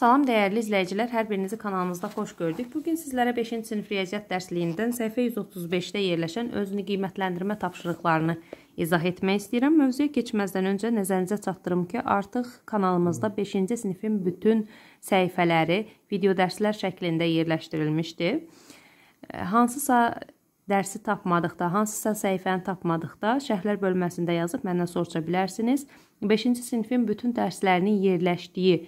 Salam dəyərli izləyicilər, hər birinizi kanalımızda xoş gördük. Bugün sizlərə 5-ci sinif riyaziyyat dərsliyindən səhifə 135-də yerləşən özünü qiymətləndirmə tapşırıqlarını izah etmək istəyirəm. Mövzuya keçməzdən öncə nəzərinizə çatdırım ki, artıq kanalımızda 5-ci sinifin bütün səhifələri video dərslər şəklində yerləşdirilmişdir. E, hansısa dərsi tapmadıqda, hansısa səhifəni tapmadıqda şərhlər bölməsində yazıb məndən soruşa bilərsiniz. 5-ci sinifin bütün dərslərinin yerləşdiyi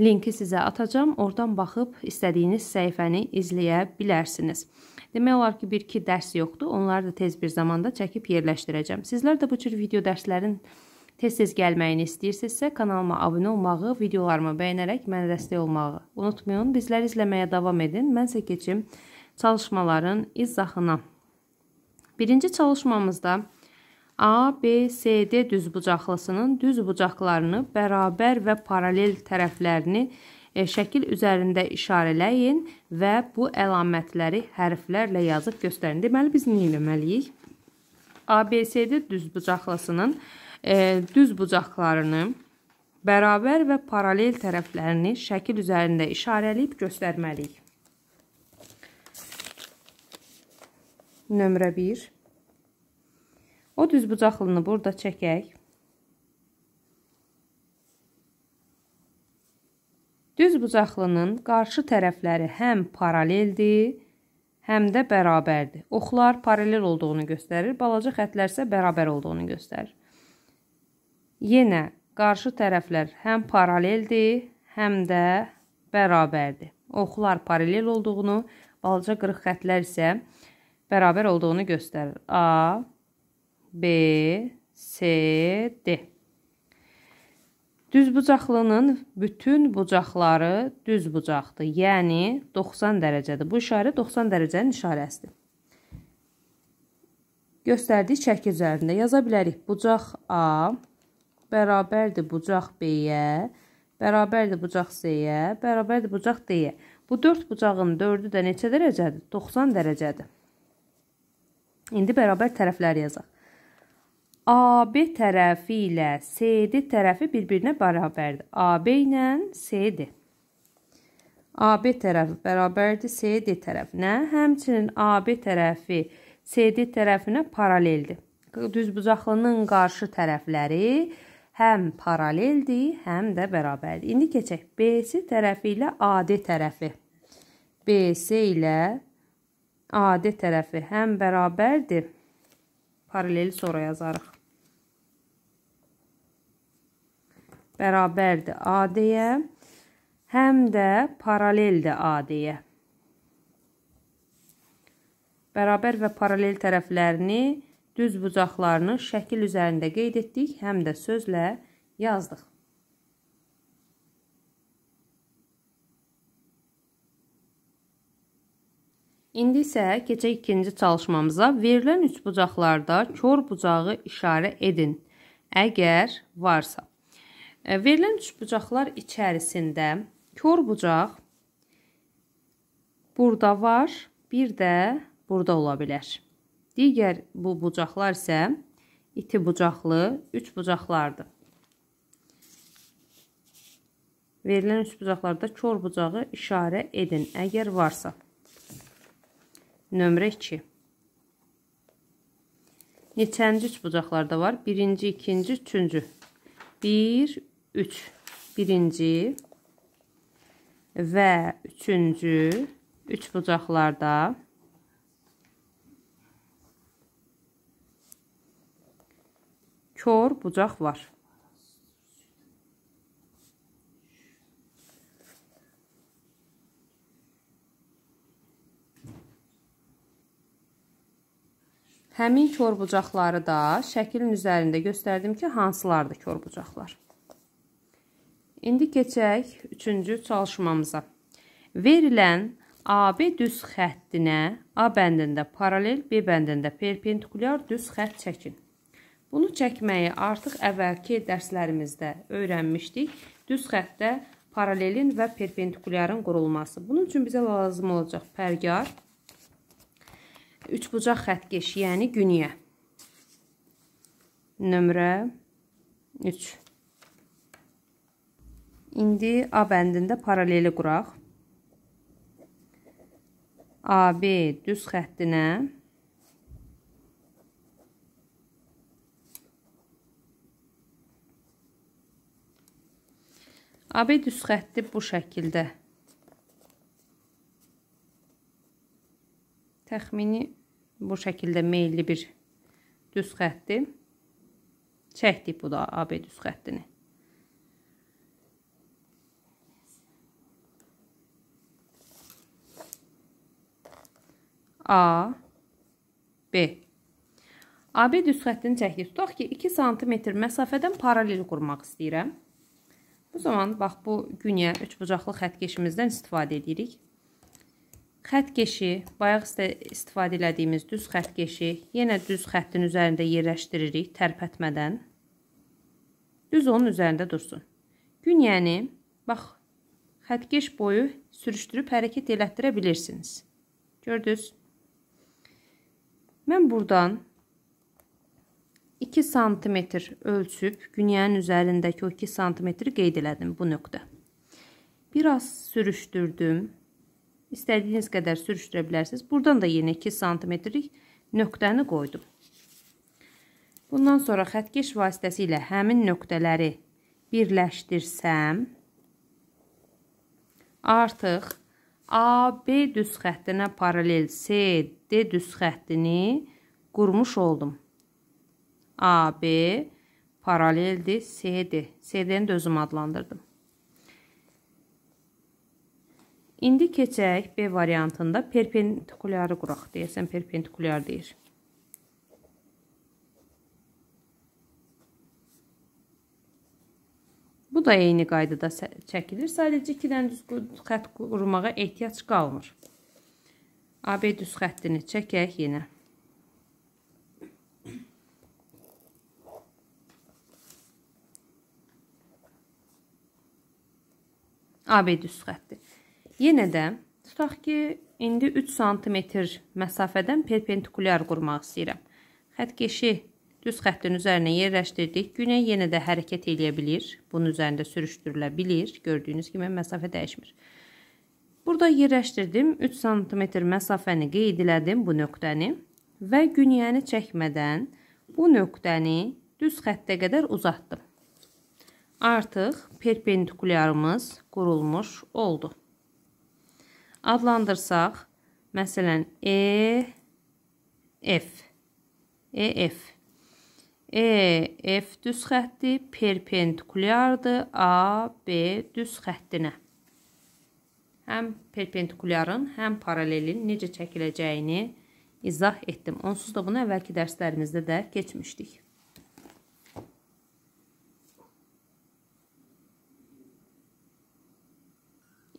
linki sizə atacam. Oradan baxıb istədiyiniz səhifəni izləyə bilərsiniz. Demək olar ki, 1-2 dərs yoxdur. Onları da tez bir zamanda çəkib yerləşdirəcəm. Sizlər də bu cür video dərslərin tez-tez gəlməyini istəyirsinizsə, kanalıma abunə olmağı, videolarımı bəyənərək mənə dəstək olmağı unutmayın. Bizləri izləməyə davam edin. Mən isə keçim çalışmaların izahına. Birinci çalışmamızda A, B, C, D düzbucaqlısının düzbucaqlarını bərabər və paralel tərəflərini e, şəkil üzərində işarələyin və bu əlamətləri hərflərlə yazıb göstərin. Deməli, biz nə eləməliyik? ABCD düzbucaqlısının e, düzbucaqlarını bərabər və paralel tərəflərini şəkil üzərində işarələyib göstərməliyik. Nömrə 1 O düzbucaqlını burada çəkək. Düzbucaqlının qarşı tərəfləri həm paraleldir, həm də bərabərdir. Oxlar paralel olduğunu göstərir, balaca xətlər isə bərabər olduğunu göstərir. Yenə qarşı tərəflər həm paraleldir, həm də bərabərdir. Oxlar paralel olduğunu, balaca qırıq xətlər isə bərabər olduğunu göstərir. A B, C, D. Düz bucaqlının bütün bucaqları düz bucaqdır. Yəni 90 dərəcədir. Bu işarə 90 dərəcənin işarəsidir. Göstərdiyi çəki üzərində yaza bilərik. Bucaq A bərabərdir bucaq B-yə, bərabərdir bucaq C-yə, bərabərdir bucaq D-yə. Bu 4 bucağın 4-ü də neçə dərəcədir? 90 dərəcədir. İndi bərabər tərəfləri yazaq. AB tərəfi ilə CD tərəfi bir-birinə bərabərdir. AB ilə CD. AB tərəfi bərabərdir CD tərəfinə. Həmçinin AB tərəfi CD tərəfinə paraleldir. Düz bucaqlının qarşı tərəfləri həm paraleldir, həm də bərabərdir. İndi keçək BC tərəfi ilə AD tərəfi. BC ilə AD tərəfi həm bərabərdir. Paraleli sonra yazarıq. bərabərdir A-yə, həm də paraleldir A-yə. Bərabər və paralel tərəflərini, düz bucaqlarını şəkil üzərində qeyd etdik, həm də sözlə yazdıq. İndi isə keçək ikinci çalışmamıza. Verilən üç bucaqlarda kör bucağı işarə edin. Əgər varsa. E, verilən üçbucaqlar içərisində kör bucaq burada var, bir də burada ola bilər. Digər bu bucaqlar isə iti bucaqlı üç bucaqlardır. Verilən üç bucaqlarda kör bucağı işarə edin, əgər varsa. Nömrə 2. Neçənci üç bucaqlarda var? Birinci, ikinci, üçüncü. 1, 3 birinci və üçüncü üç bucaqlarda kor bucaq var. Həmin kor bucaqları da şəklin üzərində göstərdim ki, hansılardır kor bucaqlar. İndi keçək üçüncü çalışmamıza. Verilən AB düz xəttinə A bəndində paralel, B bəndində perpendikulyar düz xətt çəkin. Bunu çəkməyi artıq əvvəlki dərslərimizdə öyrənmişdik. Düz xəttdə paralelin və perpendikulyarın qurulması. Bunun üçün bizə lazım olacaq pərgar, üçbucaq xəttkeş, yəni günyə. Nömrə 3. İndi A bəndində paraleli quraq. AB düz xəttinə AB düz xətti bu şəkildə təxmini bu şəkildə meyilli bir düz xətti. Çəkdik bu da AB düz xəttini. A, B. AB düz xəttini çəkdik. Tutaq ki, 2 sm məsafədən paralel qurmaq istəyirəm. Bu zaman, bax, bu günyə üç bucaqlı xət keşimizdən istifadə edirik. Xət keşi, bayaq istifadə elədiyimiz düz xət keşi, yenə düz xəttin üzərində yerləşdiririk tərpətmədən. Düz onun üzərində dursun. Günyəni, bax, xətkeş boyu sürüşdürüb hərəkət elətdirə bilirsiniz. Gördünüz? Mən buradan 2 sm ölçüb günəyin üzərindəki o 2 sm qeyd elədim bu nöqtə. Biraz sürüşdürdüm. İstədiyiniz qədər sürüşdürə bilərsiniz. Buradan da yenə 2 sm-lik nöqtəni qoydum. Bundan sonra xətkeş vasitəsilə həmin nöqtələri birləşdirsəm, artıq AB düz xəttinə paralel CD düz xəttini qurmuş oldum. AB paraleldir CD. CD-ni də özüm adlandırdım. İndi keçək B variantında perpendikulyarı quraq. Deyəsən, perpendikulyar deyir. Bu da eyni qaydada çəkilir. Sadəcə 2 dənə düz xətt qurmağa ehtiyac qalmır. AB düz xəttini çəkək yenə. AB düz xətti. Yenə də tutaq ki, indi 3 sm məsafədən perpendikulyar qurmaq istəyirəm. Xətt keşi Düz xəttin üzərinə yerləşdirdik. Günə yenə də hərəkət eləyə bilir. Bunun üzərində sürüşdürülə bilir. Gördüyünüz kimi məsafə dəyişmir. Burada yerləşdirdim. 3 sm məsafəni qeyd elədim bu nöqtəni və günyəni çəkmədən bu nöqtəni düz xəttə qədər uzatdım. Artıq perpendikulyarımız qurulmuş oldu. Adlandırsaq, məsələn, E, F, E, F. EF düz xətti perpendikulyardır AB düz xəttinə. Həm perpendikulyarın, həm paralelin necə çəkiləcəyini izah etdim. Onsuz da bunu əvvəlki dərslərimizdə də keçmişdik.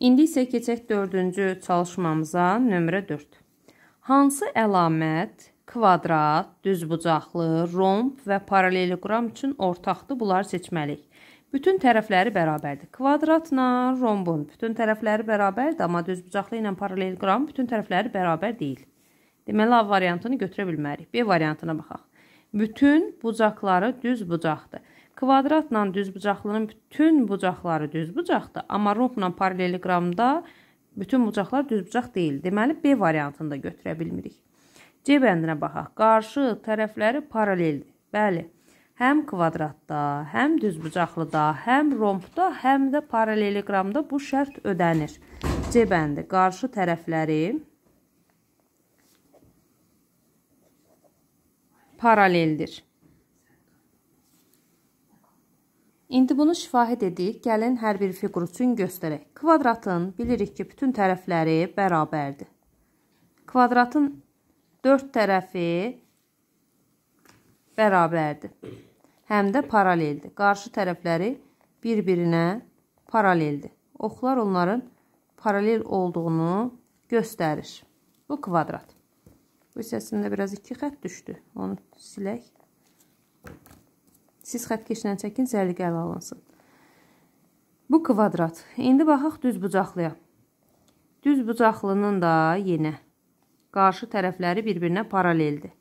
İndi isə keçək dördüncü çalışmamıza, nömrə 4. Hansı əlamət kvadrat, düzbucaqlı, romb və paraleleqram üçün ortaqdır. Bunları seçməliyik. Bütün tərəfləri bərabərdir. Kvadratla rombun bütün tərəfləri bərabərdir, amma düzbucaqlı ilə paraleleqram bütün tərəfləri bərabər deyil. Deməli, A variantını götürə bilmərik. B variantına baxaq. Bütün bucaqları düz bucaqdır. Kvadratla düzbucaqlının bütün bucaqları düzbucaqdır, amma rombla paraleleqramda bütün bucaqlar düzbucaq deyil. Deməli, B variantını da götürə bilmirik. C bəndinə baxaq. Qarşı tərəfləri paraleldir. Bəli. Həm kvadratda, həm düzbucaqlıda, həm rompda, həm də paraleleqramda bu şərt ödənir. C bəndi qarşı tərəfləri paraleldir. İndi bunu şifahi dedik. Gəlin hər bir fiqur üçün göstərək. Kvadratın bilirik ki, bütün tərəfləri bərabərdir. Kvadratın dörd tərəfi bərabərdir. Həm də paraleldir. Qarşı tərəfləri bir-birinə paraleldir. Oxlar onların paralel olduğunu göstərir. Bu kvadrat. Bu hissəsində biraz iki xət düşdü. Onu silək. Siz xət keçilən çəkin, zərliq ələ alınsın. Bu kvadrat. İndi baxaq düz bucaqlıya. Düz bucaqlının da yenə qarşı tərəfləri bir-birinə paraleldir.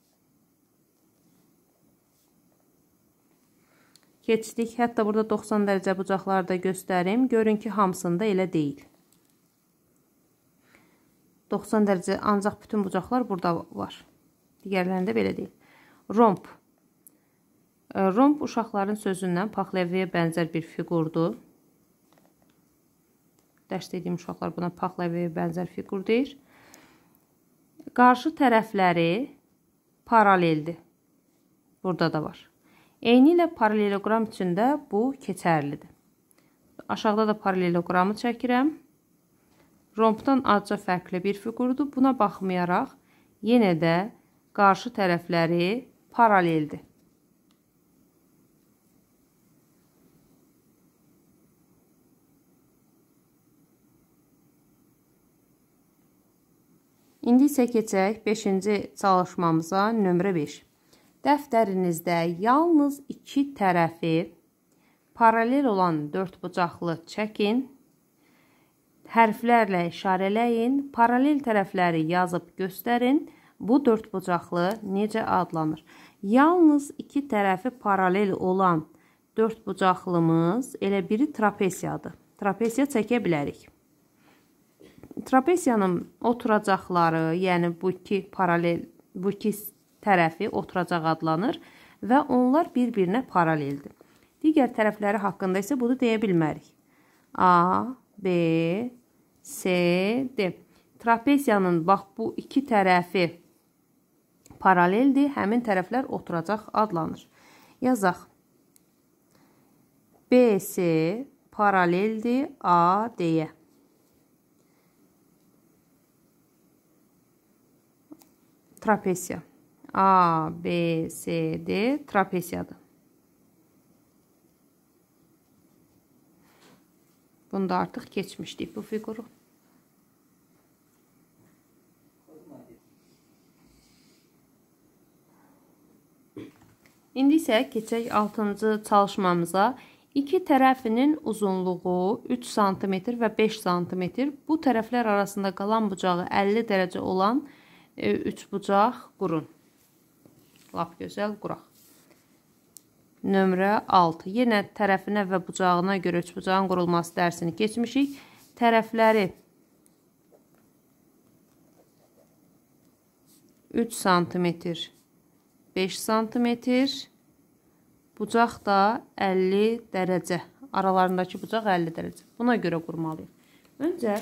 Keçdik. Hətta burada 90 dərəcə bucaqları da göstərim. Görün ki, hamısında elə deyil. 90 dərəcə ancaq bütün bucaqlar burada var. Digərlərində belə deyil. Romp. Romp uşaqların sözündən paxləviyə bənzər bir fiqurdur. Dərs dediyim uşaqlar buna paxləviyə bənzər fiqur deyir qarşı tərəfləri paraleldir. Burada da var. Eyni ilə paraleloqram üçün də bu keçərlidir. Aşağıda da paraleloqramı çəkirəm. Rompdan azca fərqli bir fiqurdur. Buna baxmayaraq yenə də qarşı tərəfləri paraleldir. İndi isə keçək 5-ci çalışmamıza nömrə 5. Dəftərinizdə yalnız iki tərəfi paralel olan dördbucaqlı çəkin. Hərflərlə işarələyin, paralel tərəfləri yazıb göstərin. Bu dördbucaqlı necə adlanır? Yalnız iki tərəfi paralel olan dördbucaqlımız elə biri trapesiyadır. Trapesiya çəkə bilərik. Trapesiyanın oturacaqları, yəni bu iki paralel, bu iki tərəfi oturacaq adlanır və onlar bir-birinə paraleldir. Digər tərəfləri haqqında isə bunu deyə bilmərik. A, B, C, D. Trapesiyanın bax bu iki tərəfi paraleldir, həmin tərəflər oturacaq adlanır. Yazaq. BC paraleldir AD-yə. trapesiya. A, B, C, D trapesiyadır. Bunu da artıq keçmişdik bu fiquru. İndi isə keçək 6-cı çalışmamıza. İki tərəfinin uzunluğu 3 sm və 5 sm, bu tərəflər arasında qalan bucağı 50 dərəcə olan E, üç bucaq qurun. Lap gözəl quraq. Nömrə 6. Yenə tərəfinə və bucağına görə üç bucağın qurulması dərsini keçmişik. Tərəfləri 3 sm, 5 sm, bucaq da 50 dərəcə. Aralarındakı bucaq 50 dərəcə. Buna görə qurmalıyıq. Öncə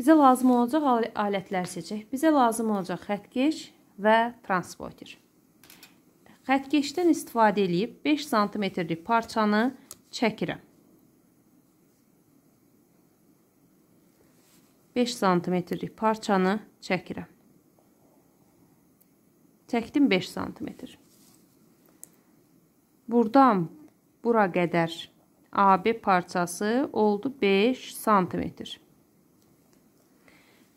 Bizə lazım olacaq al alətlər seçək. Bizə lazım olacaq xətkeş və transporter. Xətkeşdən istifadə edib 5 sm-lik parçanı çəkirəm. 5 sm-lik parçanı çəkirəm. Çəkdim 5 sm. Buradan bura qədər AB parçası oldu 5 sm.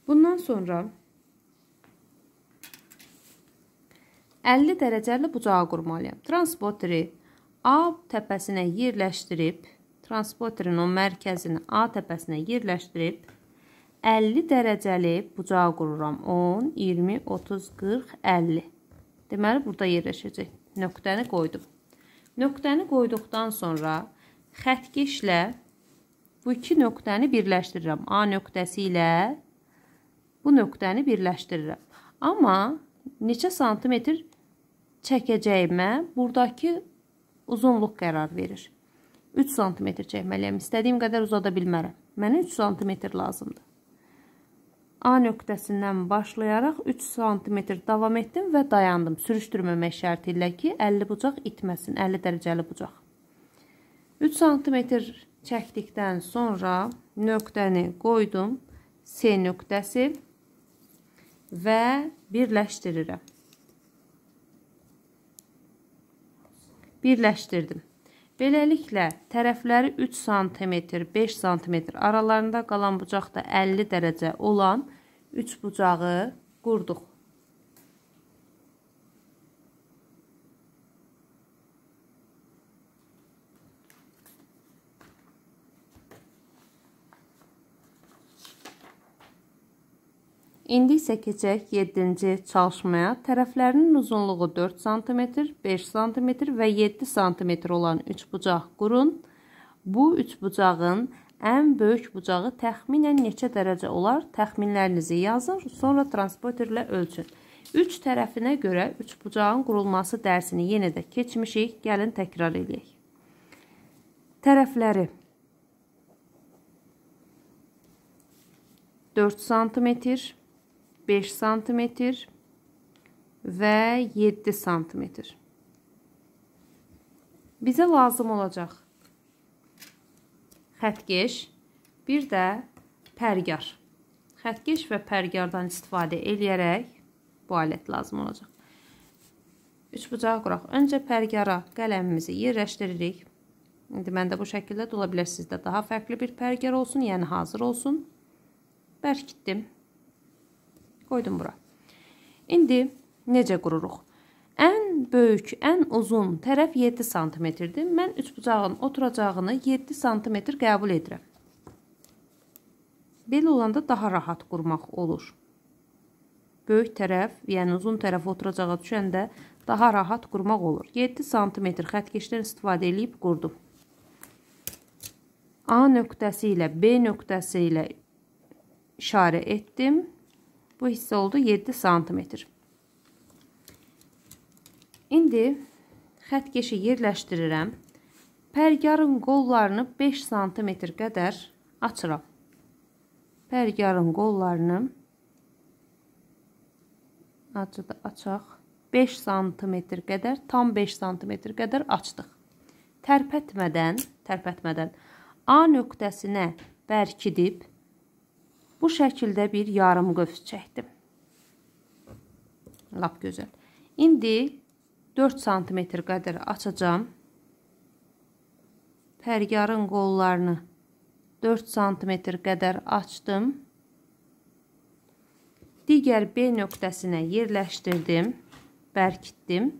Bundan sonra 50 dərəcəli bucağı qurmalıyam. Transpoteri A təpəsinə yerləşdirib, transporterin o mərkəzini A təpəsinə yerləşdirib, 50 dərəcəli bucağı qururam. 10, 20, 30, 40, 50. Deməli, burada yerləşəcək. Nöqtəni qoydum. Nöqtəni qoyduqdan sonra xətkeşlə bu iki nöqtəni birləşdirirəm. A nöqtəsi ilə bu nöqtəni birləşdirirəm. Amma neçə santimetr çəkəcəyimə burdakı uzunluq qərar verir. 3 santimetr çəkməliyəm. İstədiyim qədər uzada bilmərəm. Mənə 3 santimetr lazımdır. A nöqtəsindən başlayaraq 3 santimetr davam etdim və dayandım. Sürüşdürməmək şərti ilə ki, 50 bucaq itməsin, 50 dərəcəli bucaq. 3 santimetr çəkdikdən sonra nöqtəni qoydum. C nöqtəsi və birləşdirirəm. Birləşdirdim. Beləliklə, tərəfləri 3 sm, 5 sm aralarında qalan bucaq da 50 dərəcə olan 3 bucağı qurduq. İndi isə keçək 7-ci çalışmaya. Tərəflərinin uzunluğu 4 sm, 5 sm və 7 sm olan 3 bucaq qurun. Bu 3 bucağın ən böyük bucağı təxminən neçə dərəcə olar? Təxminlərinizi yazın, sonra transporterlə ölçün. 3 tərəfinə görə 3 bucağın qurulması dərsini yenə də keçmişik. Gəlin təkrar edək. Tərəfləri 4 santimetr 5 sm və 7 sm. Bizə lazım olacaq xətkeş, bir də pərgar. Xətkeş və pərgardan istifadə eləyərək bu alət lazım olacaq. Üç bucağı quraq. Öncə pərgara qələmimizi yerləşdiririk. İndi məndə bu şəkildə də ola bilər sizdə daha fərqli bir pərgar olsun, yəni hazır olsun. Bərkitdim. Qoydum bura. İndi necə qururuq? Ən böyük, ən uzun tərəf 7 sm-dir. Mən üçbucağın oturacağını 7 sm qəbul edirəm. Belə olanda daha rahat qurmaq olur. Böyük tərəf, yəni uzun tərəf oturacağa düşəndə daha rahat qurmaq olur. 7 sm xətkeşdən istifadə edib qurdum. A nöqtəsi ilə B nöqtəsi ilə işarə etdim Bu hissə oldu 7 sm. İndi xət keşi yerləşdirirəm. Pərgarın qollarını 5 sm qədər açıram. Pərgarın qollarını açıda açaq. 5 sm qədər, tam 5 sm qədər açdıq. Tərpətmədən, tərpətmədən A nöqtəsinə bərkidib Bu şəkildə bir yarım qövs çəkdim. Lap gözəl. İndi 4 sm qədər açacağam. Pərgarın qollarını 4 sm qədər açdım. Digər B nöqtəsinə yerləşdirdim, bərkitdim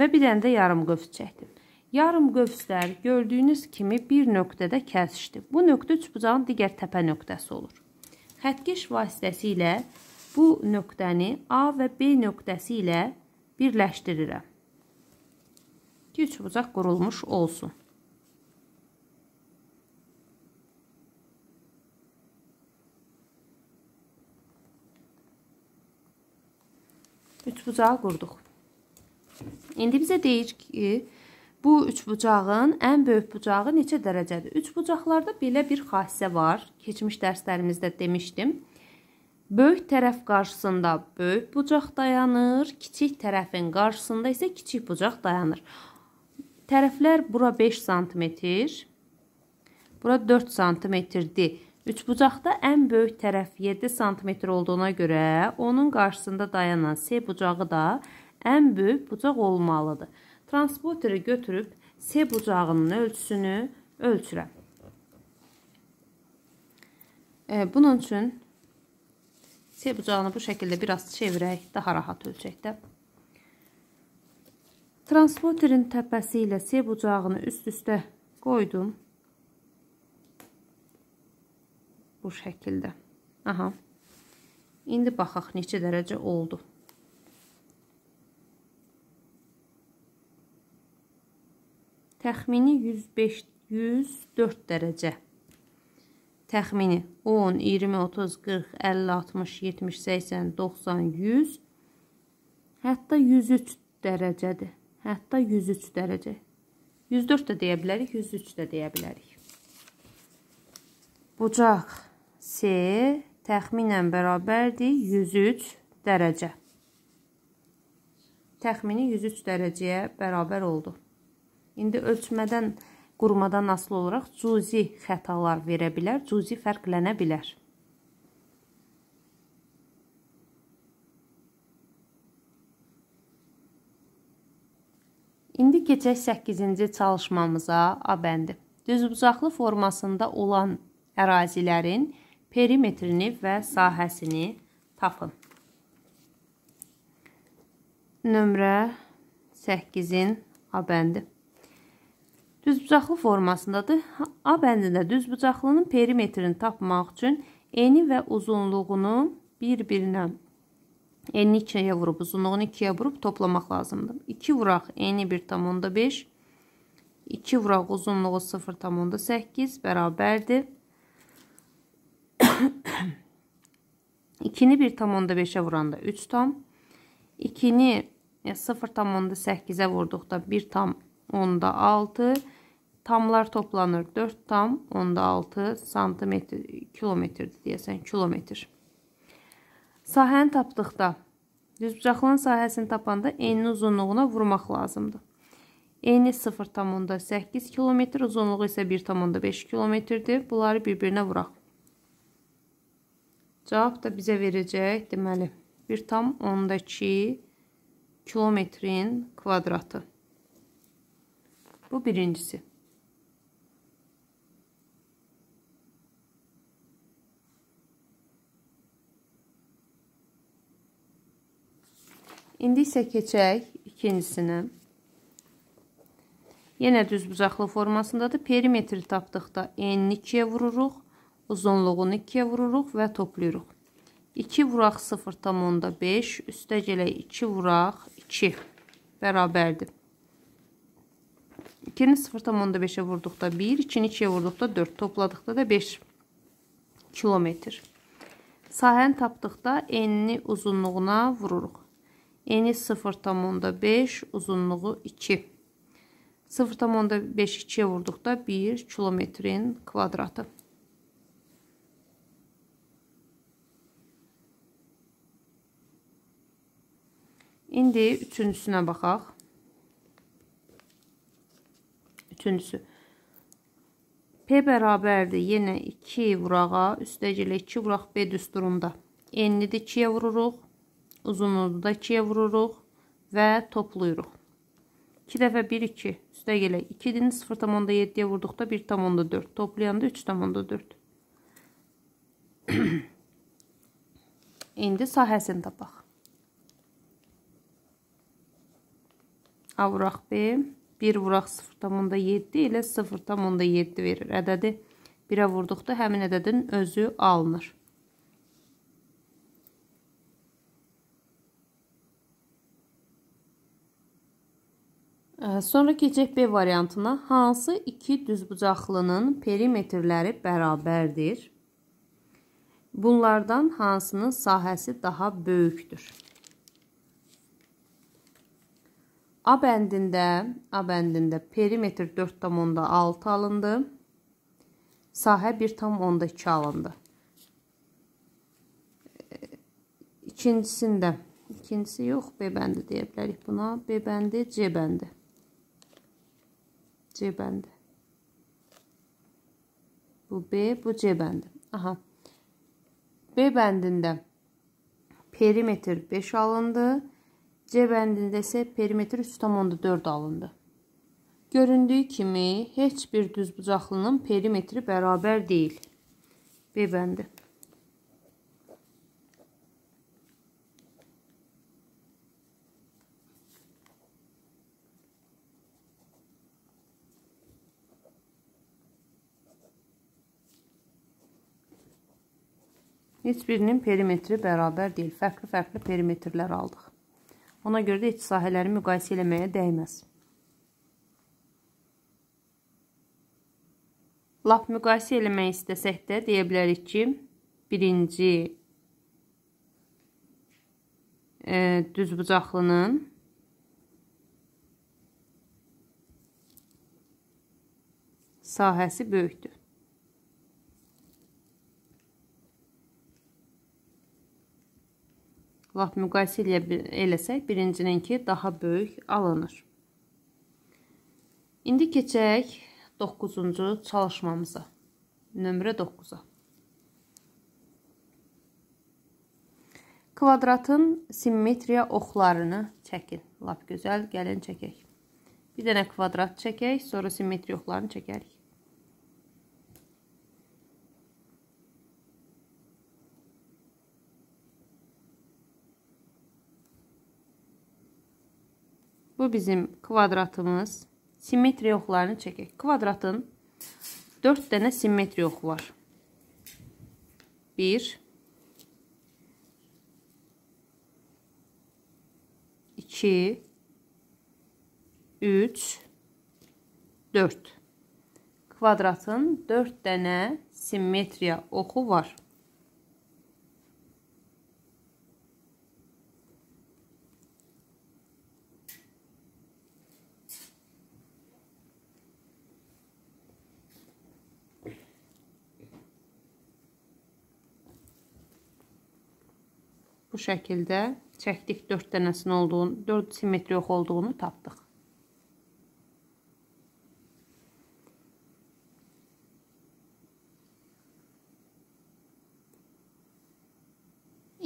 və bir dənə də yarım qövs çəkdim. Yarım qövslər gördüyünüz kimi bir nöqtədə kəsişdi. Bu nöqtə üçbucağın digər təpə nöqtəsi olur xətkeş vasitəsilə bu nöqtəni A və B nöqtəsi ilə birləşdirirəm. Ki, üç bucaq qurulmuş olsun. Üç bucağı qurduq. İndi bizə deyir ki, Bu üçbucağın ən böyük bucağı neçə dərəcədir? Üçbucaqlarda belə bir xassiyə var. Keçmiş dərslərimizdə demişdim. Böyük tərəf qarşısında böyük bucaq dayanır, kiçik tərəfin qarşısında isə kiçik bucaq dayanır. Tərəflər bura 5 sm, bura 4 sm-dir. Üçbucaqda ən böyük tərəf 7 sm olduğuna görə onun qarşısında dayanan S bucağı da ən böyük bucaq olmalıdır. Transporteri götürüb C bucağının ölçüsünü ölçürəm. Bunun üçün C bucağını bu şəkildə biraz çevirək, daha rahat ölçəkdə. Transporterin təpəsi ilə C bucağını üst-üstə qoydum. Bu şəkildə. Aha. İndi baxaq neçə dərəcə oldu. Təxmini 105, 104 dərəcə. Təxmini 10, 20, 30, 40, 50, 60, 70, 80, 90, 100. Hətta 103 dərəcədir. Hətta 103 dərəcə. 104 də deyə bilərik, 103 də deyə bilərik. Bucaq C təxminən bərabərdir 103 dərəcə. Təxmini 103 dərəcəyə bərabər oldu. İndi ölçmədən, qurmadan asılı olaraq cuzi xətalar verə bilər, cuzi fərqlənə bilər. İndi keçək 8-ci çalışmamıza A bəndi. Düzbucaqlı formasında olan ərazilərin perimetrini və sahəsini tapın. Nömrə 8-in A bəndi. Düzbucaqlı formasındadır. A bəndində düzbucaqlının perimetrini tapmaq üçün eni və uzunluğunu bir-birinə eni 2-yə vurub, uzunluğunu 2-yə vurub toplamaq lazımdır. 2 vuraq eni 1,5, 2 vuraq uzunluğu 0,8 bərabərdir. 2-ni 1,5-ə vuranda 3 tam, 2-ni 0,8-ə e, vurduqda 1 tam 10-da 6, Tamlar toplanır. 4 tam onda 6 santimetr kilometrdir deyəsən kilometr. Sahəni tapdıqda düzbucaqlının sahəsini tapanda eninin uzunluğuna vurmaq lazımdır. Eni 0,8 km, uzunluğu isə 1,5 km-dir. Bunları bir-birinə vuraq. Cavab da bizə verəcək, deməli, 1,2 kilometrin kvadratı. Bu birincisi. İndi isə keçək ikincisinə. Yenə düz bucaqlı formasındadır. Perimetri tapdıqda n-ni 2-yə vururuq, uzunluğunu 2-yə vururuq və toplayırıq. 2 vuraq 0,5 üstə gələk 2 vuraq 2 bərabərdir. 2-ni 0,5-ə vurduqda 1, 2-ni 2-yə vurduqda 4, topladıqda da 5 kilometr. Sahəni tapdıqda enini uzunluğuna vururuq. Eni yəni 0,5, uzunluğu 2. 0,5 2-yə vurduqda 1 kilometrin kvadratı. İndi üçüncüsünə baxaq. Üçüncüsü. P bərabərdir. Yenə 2 vurağa, üstəcilə 2 vuraq B düsturunda. N-ni də 2-yə vururuq uzunluğunu da 2-yə vururuq və toplayırıq. 2 dəfə 1, 2 üstə gələk. 2-nin 0,7-yə vurduqda 1,4. Toplayanda 3,4. İndi sahəsini tapaq. A vuraq B. 1 vuraq 0,7 ilə 0,7 verir. Ədədi 1-ə vurduqda həmin ədədin özü alınır. Sonra keçək B variantına. Hansı iki düzbucaqlının perimetrləri bərabərdir? Bunlardan hansının sahəsi daha böyükdür? A bəndində, A bəndində perimetr 4,6 alındı. Sahə 1,2 alındı. İkincisində, ikincisi yox, B bəndi deyə bilərik buna. B bəndi, C bəndi. C bəndi. Bu B, bu C bəndi. Aha. B bəndində perimetr 5 alındı. C bəndində isə perimetr 3,4 alındı. Göründüyü kimi heç bir düzbucaqlının perimetri bərabər deyil. B bəndi. Heç birinin perimetri bərabər deyil. Fərqli-fərqli perimetrlər aldıq. Ona görə də iç sahələri müqayisə eləməyə dəyməz. Lap müqayisə eləmək istəsək də deyə bilərik ki, birinci e, düz bucaqlının sahəsi böyükdür. lap müqayisə elə, eləsək, birincininki daha böyük alınır. İndi keçək 9-cu çalışmamıza. Nömrə 9-a. Kvadratın simmetriya oxlarını çəkin. Lap gözəl, gəlin çəkək. Bir dənə kvadrat çəkək, sonra simmetri oxlarını çəkərik. Bu bizim kvadratımız. Simmetri yoxlarını çəkək. Kvadratın 4 dənə simmetri yoxu var. 1 2 3 4 Kvadratın 4 dənə simmetriya oxu var. bu şəkildə çəkdik 4 dənəsinin olduğunu, 4 simmetri yox olduğunu tapdıq.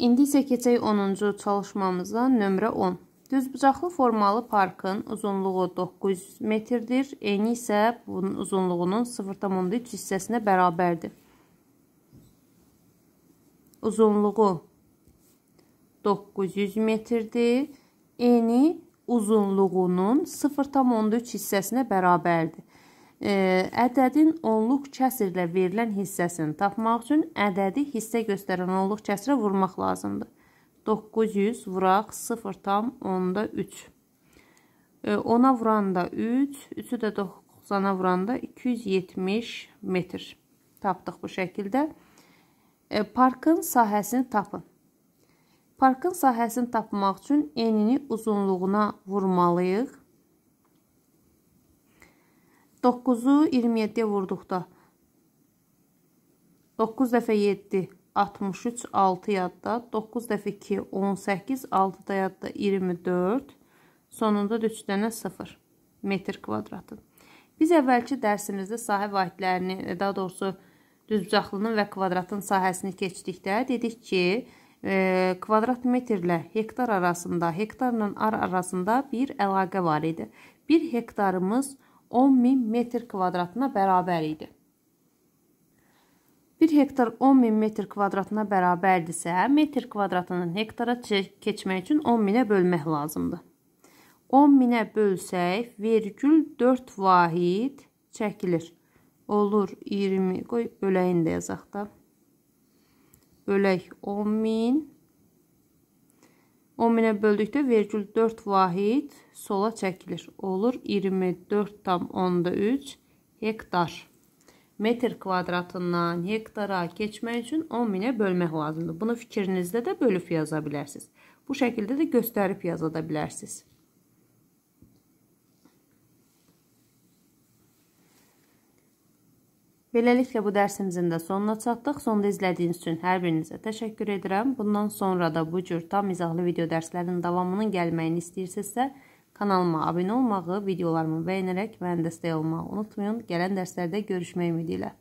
İndi isə keçək 10-cu çalışmamıza nömrə 10. Düzbucaqlı formalı parkın uzunluğu 900 metrdir, eni isə bunun uzunluğunun 0,3 hissəsinə bərabərdir. Uzunluğu 900 metrdir. Eni uzunluğunun 0,3 hissəsinə bərabərdir. E, ədədin onluq kəsirlə verilən hissəsini tapmaq üçün ədədi hissə göstərən onluq kəsirə vurmaq lazımdır. 900 vuraq 0,3. E, 10-a vuranda 3, 3-ü də 90-a vuranda 270 metr tapdıq bu şəkildə. E, parkın sahəsini tapın. Parkın sahəsini tapmaq üçün enini uzunluğuna vurmalıyıq. 9-u 27-yə vurduqda 9 dəfə 7 63 6 yadda, 9 dəfə 2 18 6 da yadda 24, sonunda 3 dənə 0 metr kvadratı. Biz əvvəlki dərsimizdə sahə vahidlərini, e, daha doğrusu düzbucaqlının və kvadratın sahəsini keçdikdə dedik ki, e, kvadrat metrlə hektar arasında, hektarla ar arasında bir əlaqə var idi. 1 hektarımız 10 min metr kvadratına bərabər idi. 1 hektar 10 min metr kvadratına bərabərdirsə, metr kvadratının hektara keçmək üçün 10 minə bölmək lazımdır. 10 minə bölsək, vergül 4 vahid çəkilir. Olur 20, qoy böləyini də yazaq da bölək 10 min. 10 minə böldükdə vergül 4 vahid sola çəkilir. Olur 24,3 hektar. Metr kvadratından hektara keçmək üçün 10 minə bölmək lazımdır. Bunu fikrinizdə də bölüb yaza bilərsiniz. Bu şəkildə də göstərib yaza da bilərsiniz. Beləliklə bu dərsimizin də sonuna çatdıq. Sonda izlədiyiniz üçün hər birinizə təşəkkür edirəm. Bundan sonra da bu cür tam izahlı video dərslərinin davamının gəlməyini istəyirsinizsə, kanalıma abunə olmağı, videolarımı bəyənərək mənə dəstək olmağı unutmayın. Gələn dərslərdə görüşmək ümidi ilə.